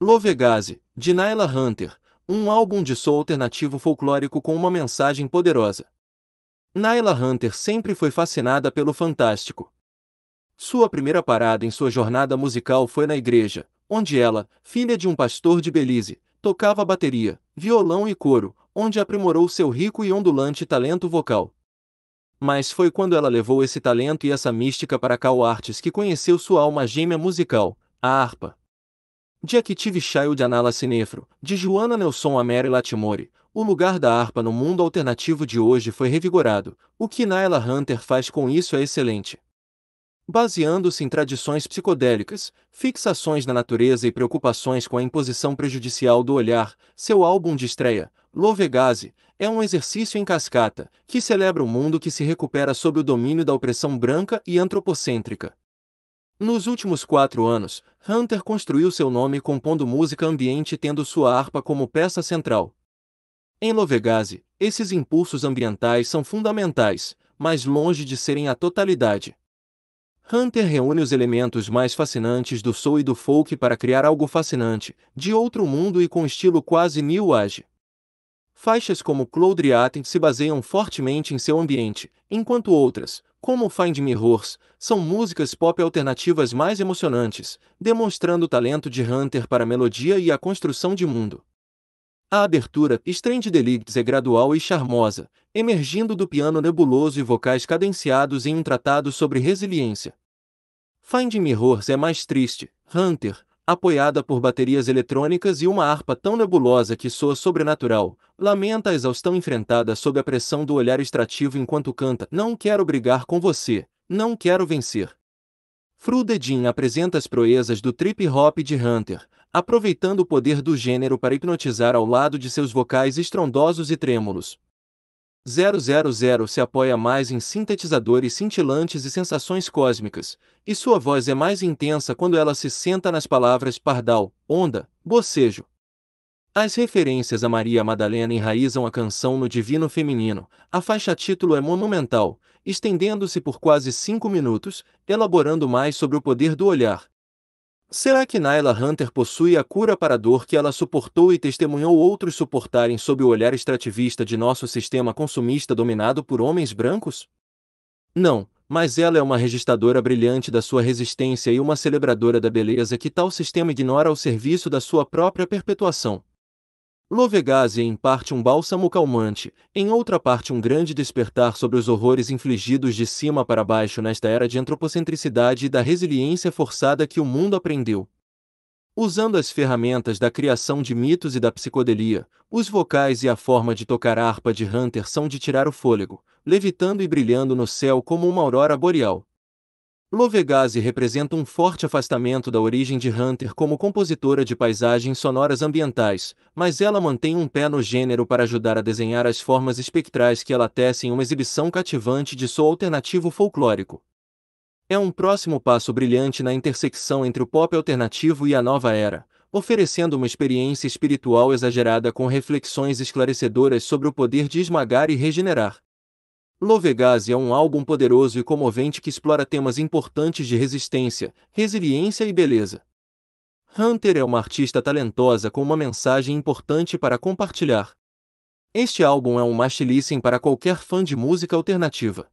Lovegase, de Naila Hunter, um álbum de soul alternativo folclórico com uma mensagem poderosa. Naila Hunter sempre foi fascinada pelo fantástico. Sua primeira parada em sua jornada musical foi na igreja, onde ela, filha de um pastor de Belize, tocava bateria, violão e coro, onde aprimorou seu rico e ondulante talento vocal. Mas foi quando ela levou esse talento e essa mística para Cal Artes que conheceu sua alma gêmea musical, a harpa. De Active Child Analysis Nefro, de Joana Nelson Ameri Latimore, o lugar da harpa no mundo alternativo de hoje foi revigorado. O que Naila Hunter faz com isso é excelente. Baseando-se em tradições psicodélicas, fixações na natureza e preocupações com a imposição prejudicial do olhar, seu álbum de estreia, Lovegase, é um exercício em cascata, que celebra o mundo que se recupera sob o domínio da opressão branca e antropocêntrica. Nos últimos quatro anos, Hunter construiu seu nome compondo música ambiente tendo sua harpa como peça central. Em Lovegase, esses impulsos ambientais são fundamentais, mas longe de serem a totalidade. Hunter reúne os elementos mais fascinantes do soul e do folk para criar algo fascinante, de outro mundo e com estilo quase new age. Faixas como Claude Atten se baseiam fortemente em seu ambiente, enquanto outras, como Find Mirrors, são músicas pop alternativas mais emocionantes, demonstrando o talento de Hunter para a melodia e a construção de mundo. A abertura Strange Delicts é gradual e charmosa, emergindo do piano nebuloso e vocais cadenciados em um tratado sobre resiliência. Find Mirrors é mais triste, Hunter, apoiada por baterias eletrônicas e uma harpa tão nebulosa que soa sobrenatural, lamenta a exaustão enfrentada sob a pressão do olhar extrativo enquanto canta Não quero brigar com você, não quero vencer. Frudedin apresenta as proezas do trip-hop de Hunter, aproveitando o poder do gênero para hipnotizar ao lado de seus vocais estrondosos e trêmulos, 000 se apoia mais em sintetizadores cintilantes e sensações cósmicas, e sua voz é mais intensa quando ela se senta nas palavras pardal, onda, bocejo. As referências a Maria Madalena enraizam a canção no divino feminino. A faixa título é monumental, estendendo-se por quase cinco minutos, elaborando mais sobre o poder do olhar, Será que Nyla Hunter possui a cura para a dor que ela suportou e testemunhou outros suportarem sob o olhar extrativista de nosso sistema consumista dominado por homens brancos? Não, mas ela é uma registradora brilhante da sua resistência e uma celebradora da beleza que tal sistema ignora ao serviço da sua própria perpetuação. Lovegase é em parte um bálsamo calmante, em outra parte um grande despertar sobre os horrores infligidos de cima para baixo nesta era de antropocentricidade e da resiliência forçada que o mundo aprendeu. Usando as ferramentas da criação de mitos e da psicodelia, os vocais e a forma de tocar a harpa de Hunter são de tirar o fôlego, levitando e brilhando no céu como uma aurora boreal. Lovegase representa um forte afastamento da origem de Hunter como compositora de paisagens sonoras ambientais, mas ela mantém um pé no gênero para ajudar a desenhar as formas espectrais que ela tece em uma exibição cativante de som alternativo folclórico. É um próximo passo brilhante na intersecção entre o pop alternativo e a nova era, oferecendo uma experiência espiritual exagerada com reflexões esclarecedoras sobre o poder de esmagar e regenerar. Lovegás é um álbum poderoso e comovente que explora temas importantes de resistência, resiliência e beleza. Hunter é uma artista talentosa com uma mensagem importante para compartilhar. Este álbum é um must listen para qualquer fã de música alternativa.